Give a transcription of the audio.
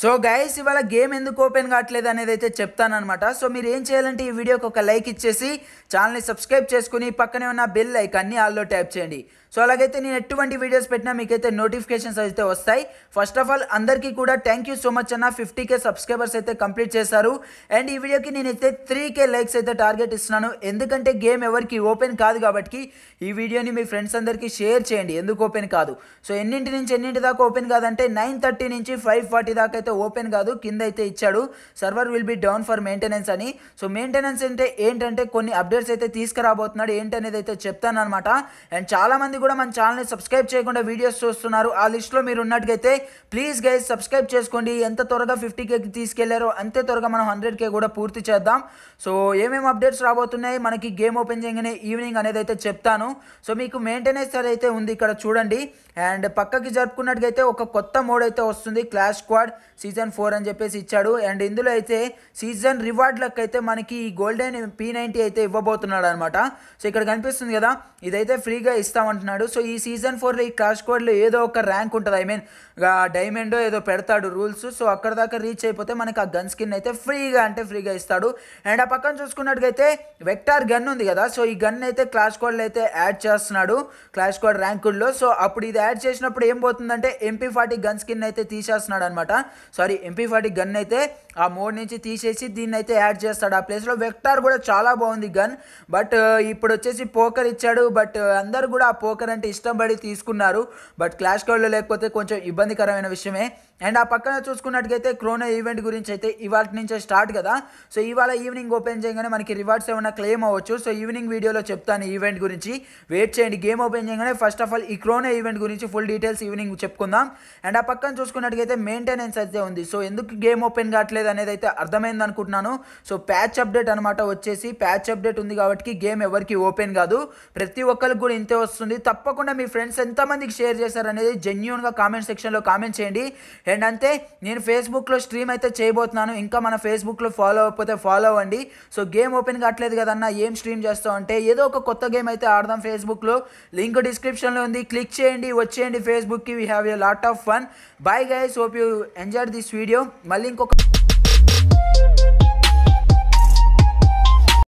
So guys ఇవాళ game ఎందుకు open కావట్లేదు అనేది అయితే చెప్తానమాట సో మీరు ఏం చేయాలంటే ఈ వీడియోకి ఒక లైక్ ఇచ్చేసి ఛానల్ని సబ్స్క్రైబ్ చేసుకుని పక్కనే ఉన్న బెల్ అన్ని ఆల్లో ట్యాప్ చేయండి సో అలాగైతే నేను ఎటువంటి వీడియోస్ పెట్టినా మీకైతే నోటిఫికేషన్స్ అయితే వస్తాయి ఫస్ట్ ఆఫ్ ఆల్ అందరికీ కూడా థ్యాంక్ యూ సో మచ్ అన్న ఫిఫ్టీ కే సబ్స్క్రైబర్స్ అయితే కంప్లీట్ చేశారు అండ్ ఈ వీడియోకి నేనైతే త్రీ కే లైక్స్ అయితే టార్గెట్ ఇస్తున్నాను ఎందుకంటే గేమ్ ఎవరికి ఓపెన్ కాదు కాబట్టి ఈ వీడియోని మీ ఫ్రెండ్స్ అందరికీ షేర్ చేయండి ఎందుకు ఓపెన్ కాదు సో ఎన్నింటి నుంచి ఎన్నింటి దాకా ఓపెన్ కాదంటే నైన్ థర్టీ నుంచి ఫైవ్ ఫార్టీ దాకా అయితే అయితే ఓపెన్ కాదు కింద అయితే ఇచ్చాడు server will be down for maintenance అని సో మెయింటెనెన్స్ అంటే ఏంటంటే కొన్ని అప్డేట్స్ అయితే తీసుకురాబోతున్నాడు ఏంటనేది అయితే చెప్తాను అనమాట అండ్ చాలామంది కూడా మన ఛానల్ని సబ్స్క్రైబ్ చేయకుండా వీడియోస్ చూస్తున్నారు ఆ లిస్ట్లో మీరు ఉన్నట్టుగైతే ప్లీజ్ గైజ్ సబ్స్క్రైబ్ చేసుకోండి ఎంత త్వరగా ఫిఫ్టీ కేకి తీసుకెళ్లారో అంతే త్వరగా మనం హండ్రెడ్ కే కూడా పూర్తి చేద్దాం సో ఏమేమి అప్డేట్స్ రాబోతున్నాయి మనకి గేమ్ ఓపెన్ చేయగానే ఈవినింగ్ అనేది అయితే చెప్తాను సో మీకు మెయింటెనెన్స్ అయితే ఉంది ఇక్కడ చూడండి అండ్ పక్కకి జరుపుకున్నట్టుగైతే ఒక కొత్త మోడ్ అయితే వస్తుంది క్లాష్ స్క్వాడ్ సీజన్ ఫోర్ అని చెప్పేసి ఇచ్చాడు అండ్ ఇందులో అయితే సీజన్ రివార్డ్లకు అయితే మనకి ఈ గోల్డెన్ పీ నైంటీ అయితే ఇవ్వబోతున్నాడు అనమాట సో ఇక్కడ కనిపిస్తుంది కదా ఇదైతే ఫ్రీగా ఇస్తామంటున్నాడు సో ఈ సీజన్ ఫోర్లో ఈ క్రాష్ కోడ్లో ఏదో ఒక ర్యాంక్ ఉంటుంది ఐ మీన్ డైమండ్ ఏదో పెడతాడు రూల్స్ సో అక్కడ దాకా రీచ్ అయిపోతే మనకి ఆ గన్ స్కిన్ అయితే ఫ్రీగా అంటే ఫ్రీగా ఇస్తాడు అండ్ ఆ పక్కన చూసుకున్నట్టుగైతే వెక్టార్ గన్ ఉంది కదా సో ఈ గన్ అయితే క్లాష్ కోడ్లో అయితే యాడ్ చేస్తున్నాడు క్లాష్ కోడ్ ర్యాంకుల్లో సో అప్పుడు ఇది యాడ్ చేసినప్పుడు ఏం పోతుందంటే ఎంపీ ఫార్టీ గన్ స్కిన్ అయితే తీసేస్తున్నాడు అనమాట సారీ ఎంపీ ఫార్టీ గన్ అయితే ఆ మోడ్ నుంచి తీసేసి దీన్ని అయితే యాడ్ చేస్తాడు ఆ ప్లేస్లో వెక్టార్ కూడా చాలా బాగుంది గన్ బట్ uh, ఇప్పుడు వచ్చేసి పోకర్ ఇచ్చాడు బట్ uh, అందరు కూడా ఆ పోకర్ అంటే ఇష్టం పడి తీసుకున్నారు బట్ క్లాష్ కార్డ్లో లేకపోతే కొంచెం ఇబ్బందికరమైన విషయమే అండ్ ఆ పక్కన చూసుకున్నట్టుగైతే క్రోనా ఈవెంట్ గురించి అయితే ఇవాళ నుంచే స్టార్ట్ కదా సో ఇవాళ ఈవినింగ్ ఓపెన్ చేయగానే మనకి రివార్డ్స్ ఏమైనా క్లెయిమ్ అవ్వచ్చు సో ఈవినింగ్ వీడియోలో చెప్తాను ఈవెంట్ గురించి వెయిట్ చేయండి గేమ్ ఓపెన్ చేయగానే ఫస్ట్ ఆఫ్ ఆల్ ఈ క్రోనా ఈవెంట్ గురించి ఫుల్ డీటెయిల్స్ ఈవినింగ్ చెప్పుకుందాం అండ్ ఆ పక్కన చూసుకున్నట్టుగైతే మెయింటెనెన్స్ అయితే అయితే ఉంది సో ఎందుకు గేమ్ ఓపెన్ కావట్లేదు అనేది అయితే అర్థమైంది అనుకుంటున్నాను సో ప్యాచ్ అప్డేట్ అనమాట వచ్చేసి ప్యాచ్ అప్డేట్ ఉంది కాబట్టి గేమ్ ఎవరికి ఓపెన్ కాదు ప్రతి ఒక్కరికి కూడా ఇంతే వస్తుంది తప్పకుండా మీ ఫ్రెండ్స్ ఎంతమందికి షేర్ చేశారు అనేది జెన్యున్గా కామెంట్ సెక్షన్లో కామెంట్ చేయండి అండ్ అంతే నేను ఫేస్బుక్లో స్ట్రీమ్ అయితే చేయబోతున్నాను ఇంకా మన ఫేస్బుక్లో ఫాలో అవ్వకపోతే ఫాలో అవ్వండి సో గేమ్ ఓపెన్ కావట్లేదు కదన్న ఏం స్ట్రీమ్ చేస్తావు అంటే ఏదో ఒక కొత్త గేమ్ అయితే ఆడదాం ఫేస్బుక్లో లింక్ డిస్క్రిప్షన్లో ఉంది క్లిక్ చేయండి వచ్చేయండి ఫేస్బుక్కి we have a lot of fun bye guys hope you enjoy share this video. My link